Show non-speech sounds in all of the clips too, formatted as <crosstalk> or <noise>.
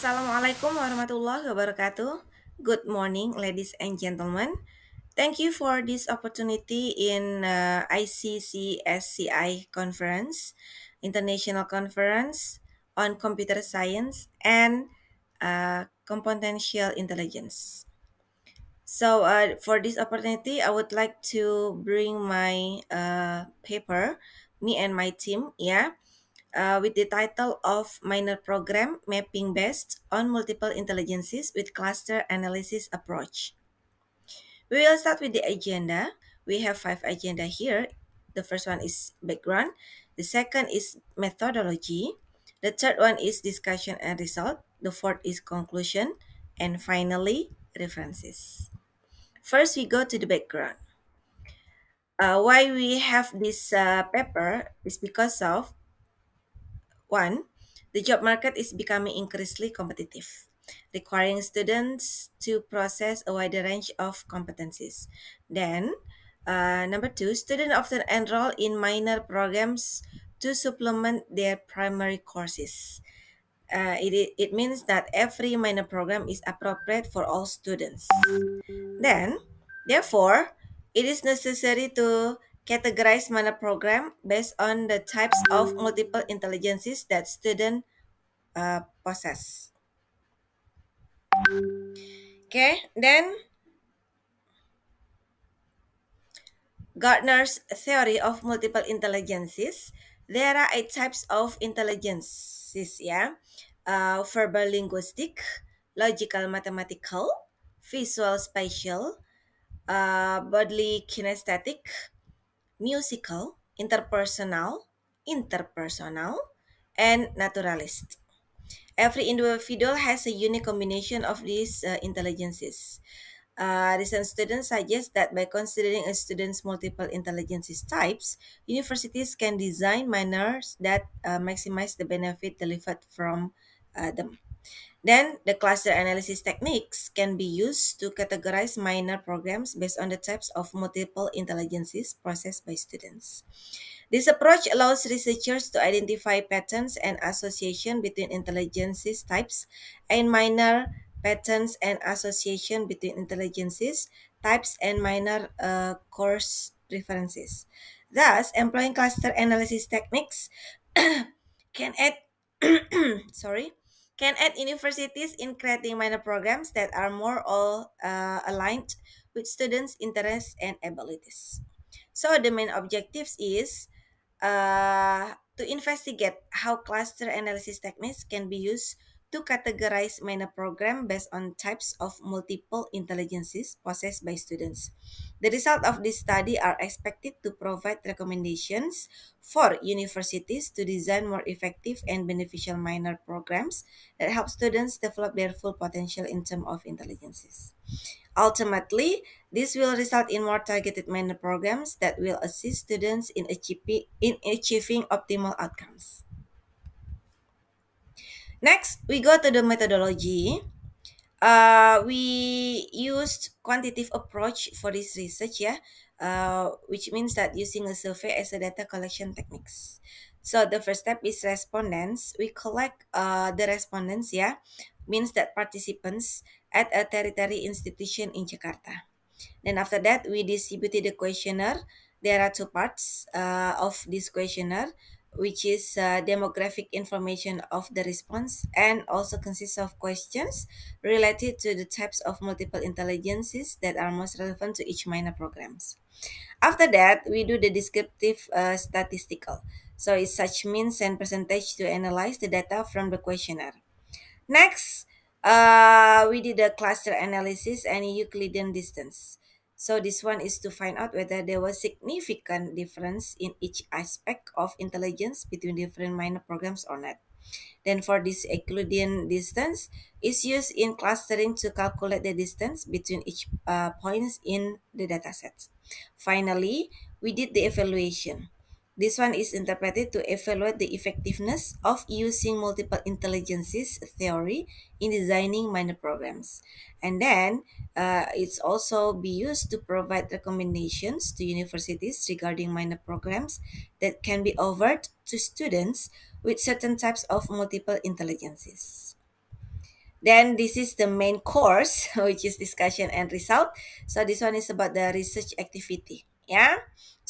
Assalamualaikum warahmatullahi wabarakatuh. Good morning, ladies and gentlemen. Thank you for this opportunity in uh, conference, international conference on computer science and uh, computational intelligence. So uh, for this opportunity, I would like to bring my uh, paper, me and my team. Yeah uh, with the title of Minor Program Mapping Based on Multiple Intelligences with Cluster Analysis Approach. We will start with the agenda. We have five agenda here. The first one is background. The second is methodology. The third one is discussion and result. The fourth is conclusion. And finally, references. First, we go to the background. Uh, why we have this uh, paper is because of one, the job market is becoming increasingly competitive, requiring students to process a wider range of competencies. Then, uh, number two, students often enroll in minor programs to supplement their primary courses. Uh, it, it means that every minor program is appropriate for all students. Then, therefore, it is necessary to Categorize mana program based on the types of multiple intelligences that student uh, possess. Okay, then Gardner's theory of multiple intelligences. There are eight types of intelligences, Yeah, Uh, verbal linguistic, logical mathematical, visual spatial, uh, bodily kinesthetic, musical, interpersonal, interpersonal, and naturalist. Every individual has a unique combination of these uh, intelligences. Uh, recent students suggest that by considering a student's multiple intelligences types, universities can design minors that uh, maximize the benefit delivered from uh, them. Then, the cluster analysis techniques can be used to categorize minor programs based on the types of multiple intelligences processed by students. This approach allows researchers to identify patterns and association between intelligences types and minor patterns and association between intelligences types and minor uh, course references. Thus, employing cluster analysis techniques <clears throat> can add <clears throat> sorry can aid universities in creating minor programs that are more all uh, aligned with students' interests and abilities. So the main objectives is uh, to investigate how cluster analysis techniques can be used to categorize minor program based on types of multiple intelligences possessed by students the result of this study are expected to provide recommendations for universities to design more effective and beneficial minor programs that help students develop their full potential in terms of intelligences. Ultimately, this will result in more targeted minor programs that will assist students in achieving, in achieving optimal outcomes. Next, we go to the methodology. Uh, we used quantitative approach for this research, yeah, uh, which means that using a survey as a data collection techniques. So the first step is respondents. We collect uh, the respondents, yeah, means that participants at a tertiary institution in Jakarta. Then after that, we distributed the questionnaire. There are two parts uh, of this questionnaire which is uh, demographic information of the response and also consists of questions related to the types of multiple intelligences that are most relevant to each minor programs. After that, we do the descriptive uh, statistical. So it's such means and percentage to analyze the data from the questionnaire. Next, uh, we did a cluster analysis and Euclidean distance. So this one is to find out whether there was significant difference in each aspect of intelligence between different minor programs or not. Then for this Euclidean distance is used in clustering to calculate the distance between each uh, points in the dataset. Finally, we did the evaluation. This one is interpreted to evaluate the effectiveness of using multiple intelligences theory in designing minor programs. And then uh, it's also be used to provide recommendations to universities regarding minor programs that can be offered to students with certain types of multiple intelligences. Then this is the main course, <laughs> which is discussion and result. So this one is about the research activity. Yeah.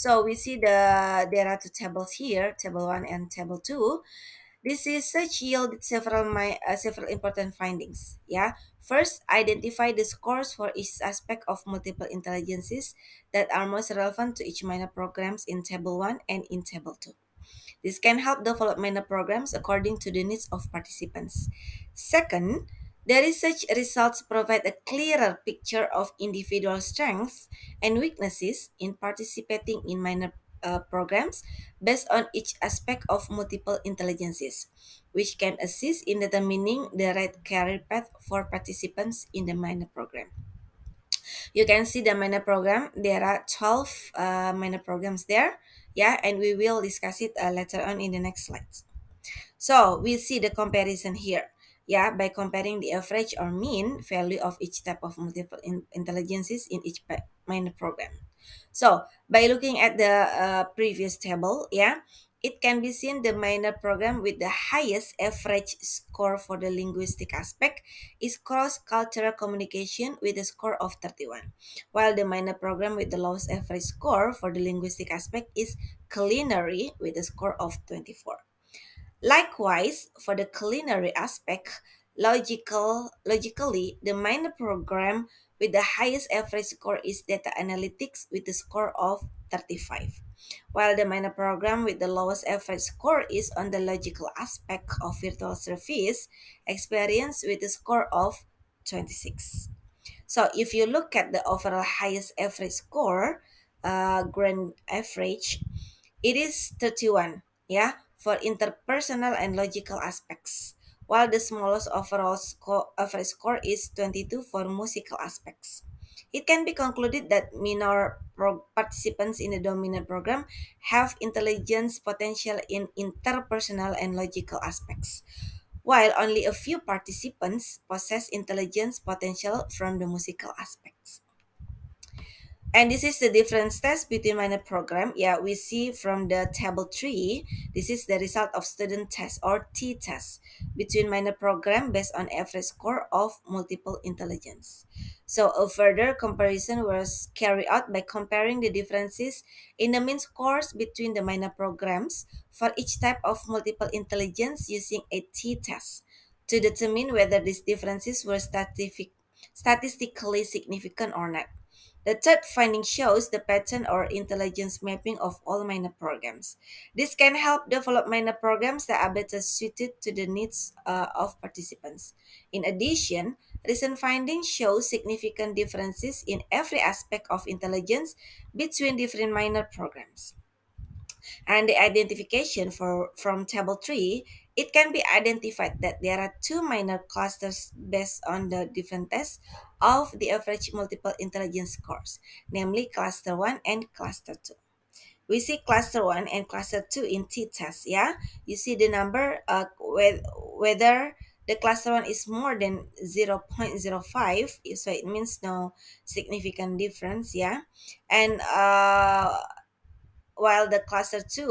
So we see the there are two tables here, table one and table two. This research yielded several my uh, several important findings. Yeah, first identify the scores for each aspect of multiple intelligences that are most relevant to each minor programs in table one and in table two. This can help develop minor programs according to the needs of participants. Second, the research results provide a clearer picture of individual strengths and weaknesses in participating in minor uh, programs based on each aspect of multiple intelligences, which can assist in determining the right career path for participants in the minor program. You can see the minor program. There are 12 uh, minor programs there. Yeah, and we will discuss it uh, later on in the next slides. So we see the comparison here yeah, by comparing the average or mean value of each type of multiple in intelligences in each minor program. So by looking at the uh, previous table, yeah, it can be seen the minor program with the highest average score for the linguistic aspect is cross-cultural communication with a score of 31, while the minor program with the lowest average score for the linguistic aspect is culinary with a score of 24. Likewise, for the culinary aspect, logical, logically, the minor program with the highest average score is data analytics with a score of 35, while the minor program with the lowest average score is on the logical aspect of virtual service experience with a score of 26. So if you look at the overall highest average score, uh, grand average, it is 31, yeah, for interpersonal and logical aspects, while the smallest overall score, average score is 22 for musical aspects. It can be concluded that minor participants in the dominant program have intelligence potential in interpersonal and logical aspects, while only a few participants possess intelligence potential from the musical aspects. And this is the difference test between minor program. Yeah, we see from the table 3, this is the result of student test or t-test between minor program based on average score of multiple intelligence. So a further comparison was carried out by comparing the differences in the mean scores between the minor programs for each type of multiple intelligence using a t-test to determine whether these differences were statistic statistically significant or not. The third finding shows the pattern or intelligence mapping of all minor programs. This can help develop minor programs that are better suited to the needs uh, of participants. In addition, recent findings show significant differences in every aspect of intelligence between different minor programs. And the identification for, from Table 3 it can be identified that there are two minor clusters based on the different tests of the average multiple intelligence scores, namely cluster 1 and cluster 2 we see cluster 1 and cluster 2 in t-test yeah you see the number uh, with whether the cluster 1 is more than 0 0.05 so it means no significant difference yeah and uh, while the cluster 2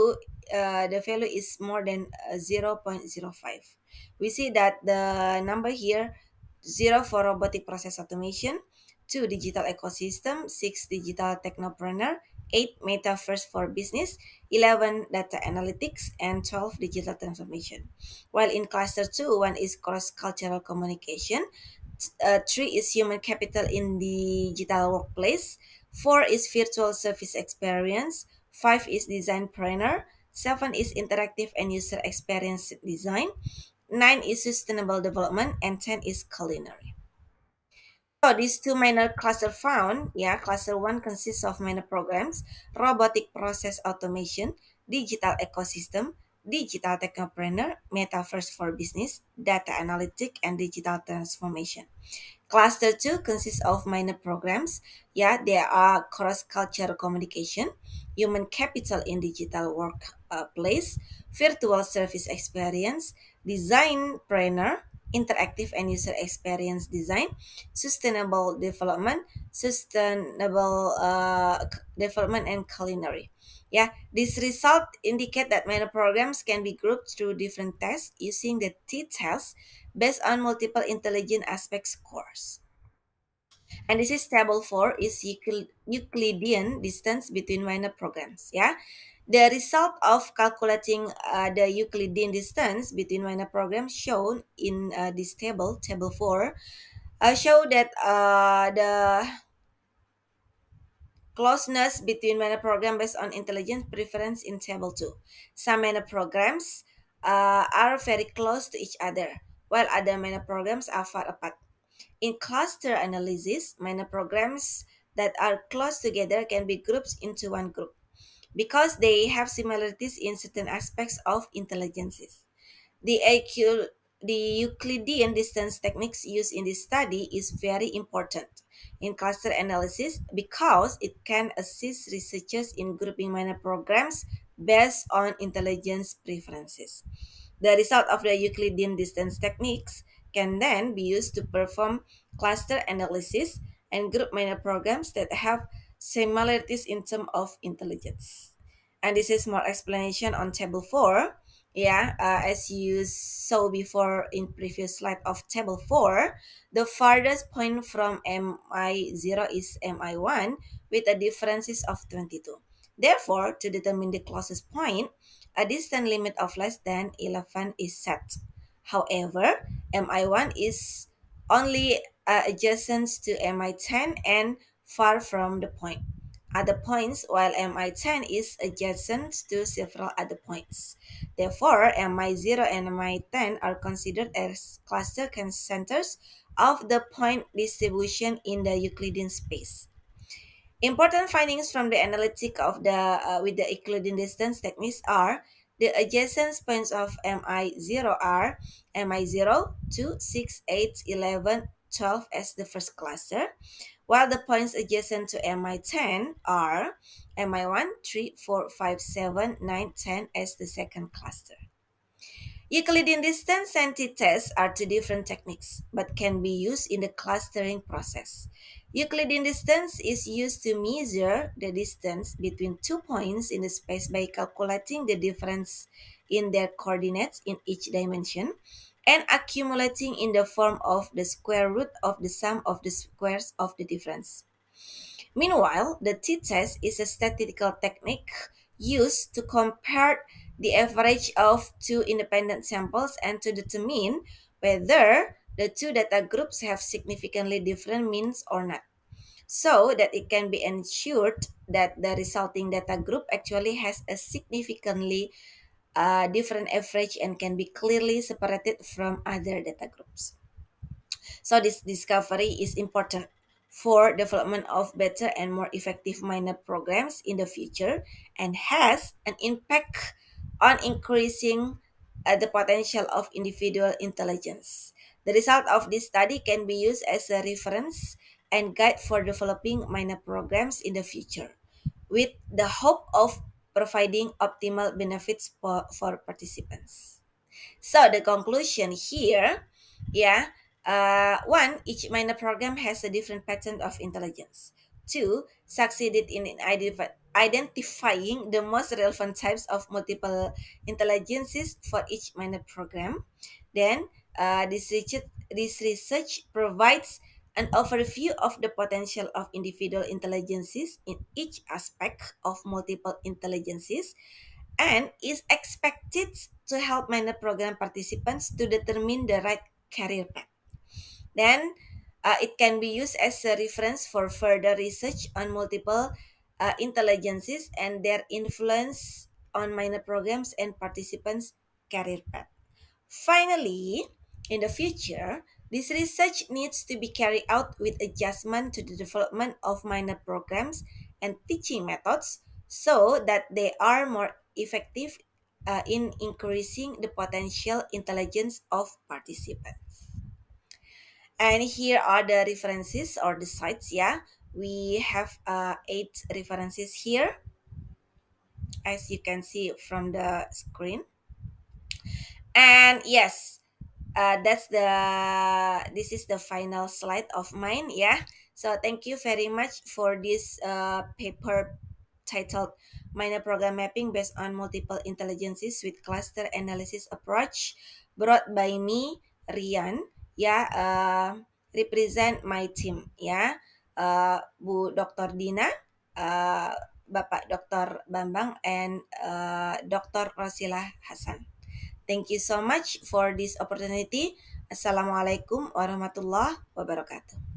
uh, the value is more than uh, 0.05 we see that the number here 0 for robotic process automation 2 digital ecosystem 6 digital technopreneur 8 metaverse for business 11 data analytics and 12 digital transformation while in cluster 2 one is cross-cultural communication uh, 3 is human capital in the digital workplace 4 is virtual service experience 5 is design planner, 7 is interactive and user experience design, 9 is sustainable development, and 10 is culinary. So these two minor cluster found, yeah, cluster 1 consists of minor programs, robotic process automation, digital ecosystem, digital technopreneur, metaverse for business, data analytic, and digital transformation. Cluster 2 consists of minor programs. Yeah, there are cross-cultural communication, human capital in digital workplace, uh, virtual service experience, design trainer, interactive and user experience design, sustainable development, sustainable uh, development, and culinary. Yeah, this result indicate that many programs can be grouped through different tests using the T-test based on multiple intelligent aspect scores. And this is table 4 is Euclidean distance between minor programs. Yeah. The result of calculating uh, the Euclidean distance between minor programs shown in uh, this table, table 4, uh, show that uh, the closeness between minor programs based on intelligence preference in table 2. Some minor programs uh, are very close to each other, while other minor programs are far apart. In cluster analysis, minor programs that are close together can be grouped into one group because they have similarities in certain aspects of intelligences. The, AQ, the Euclidean distance techniques used in this study is very important in cluster analysis because it can assist researchers in grouping minor programs based on intelligence preferences. The result of the Euclidean distance techniques can then be used to perform cluster analysis and group minor programs that have similarities in terms of intelligence. And this is more explanation on table 4. Yeah, uh, as you saw before in previous slide of table 4, the farthest point from MI0 is MI1 with a differences of 22. Therefore, to determine the closest point, a distance limit of less than 11 is set. However, MI1 is only uh, adjacent to MI10 and far from the point. Other points while MI10 is adjacent to several other points. Therefore, MI0 and MI10 are considered as cluster centers of the point distribution in the Euclidean space. Important findings from the analytic of the uh, with the Euclidean distance techniques are the adjacent spans of Mi0R, Mi0 2, 6, 8, 11, 12 as the first cluster, while the points adjacent to Mi10 are Mi1, 3, 4, 5, 7, 9, 10 as the second cluster. Euclidean distance and t-test are two different techniques, but can be used in the clustering process. Euclidean distance is used to measure the distance between two points in the space by calculating the difference in their coordinates in each dimension and accumulating in the form of the square root of the sum of the squares of the difference. Meanwhile, the t-test is a statistical technique used to compare the average of two independent samples and to determine whether the two data groups have significantly different means or not, so that it can be ensured that the resulting data group actually has a significantly uh, different average and can be clearly separated from other data groups. So this discovery is important for development of better and more effective minor programs in the future and has an impact on increasing uh, the potential of individual intelligence. The result of this study can be used as a reference and guide for developing minor programs in the future, with the hope of providing optimal benefits for, for participants. So the conclusion here, yeah, uh, one, each minor program has a different pattern of intelligence. Two, succeeded in identifying the most relevant types of multiple intelligences for each minor program. Then, uh, this, research, this research provides an overview of the potential of individual intelligences in each aspect of multiple intelligences and is expected to help minor program participants to determine the right career path. Then, uh, it can be used as a reference for further research on multiple uh, intelligences and their influence on minor programs and participants' career path. Finally, in the future, this research needs to be carried out with adjustment to the development of minor programs and teaching methods so that they are more effective uh, in increasing the potential intelligence of participants and here are the references or the sites yeah we have uh, eight references here as you can see from the screen and yes uh, that's the this is the final slide of mine yeah so thank you very much for this uh, paper titled minor program mapping based on multiple intelligences with cluster analysis approach brought by me rian ya uh, represent my team ya uh, Bu Dr. Dina, uh, Bapak Dr. Bambang and uh, Dr. Rosilah Hasan. Thank you so much for this opportunity. Assalamualaikum warahmatullahi wabarakatuh.